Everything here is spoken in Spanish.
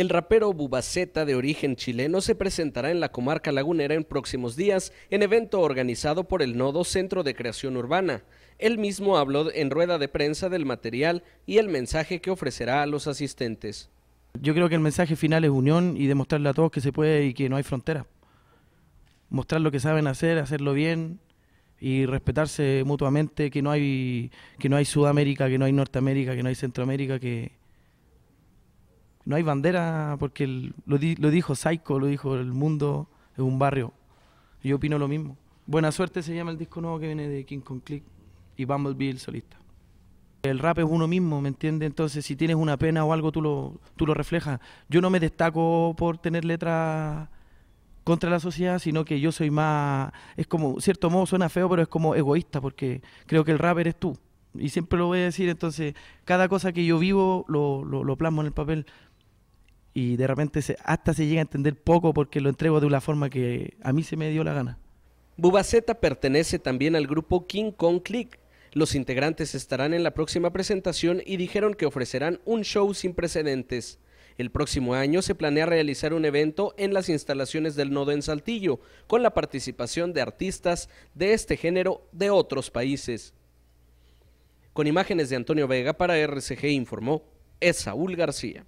El rapero Bubaceta, de origen chileno, se presentará en la comarca lagunera en próximos días en evento organizado por el Nodo Centro de Creación Urbana. Él mismo habló en rueda de prensa del material y el mensaje que ofrecerá a los asistentes. Yo creo que el mensaje final es unión y demostrarle a todos que se puede y que no hay frontera. Mostrar lo que saben hacer, hacerlo bien y respetarse mutuamente, que no hay, que no hay Sudamérica, que no hay Norteamérica, que no hay Centroamérica, que, no hay bandera porque lo, dijo Psycho, lo dijo el mundo es un barrio. Yo opino lo mismo. Buena suerte se llama el disco nuevo que viene de King Con Click y Bumblebee el solista. El rap es uno mismo, ¿me entiendes? Entonces si tienes una pena o algo tú lo, tú lo reflejas. Yo no me destaco por tener letras contra la sociedad, sino que yo soy más, es como, cierto modo suena feo, pero es como egoísta, porque creo que el rap eres tú. Y siempre lo voy a decir, entonces cada cosa que yo vivo lo, lo, lo plasmo en el papel, y de repente hasta se llega a entender poco porque lo entrego de una forma que a mí se me dio la gana. Bubaceta pertenece también al grupo King Kong Click. Los integrantes estarán en la próxima presentación y dijeron que ofrecerán un show sin precedentes. El próximo año se planea realizar un evento en las instalaciones del nodo en Saltillo, con la participación de artistas de este género de otros países. Con imágenes de Antonio Vega para RCG informó, es Saúl García.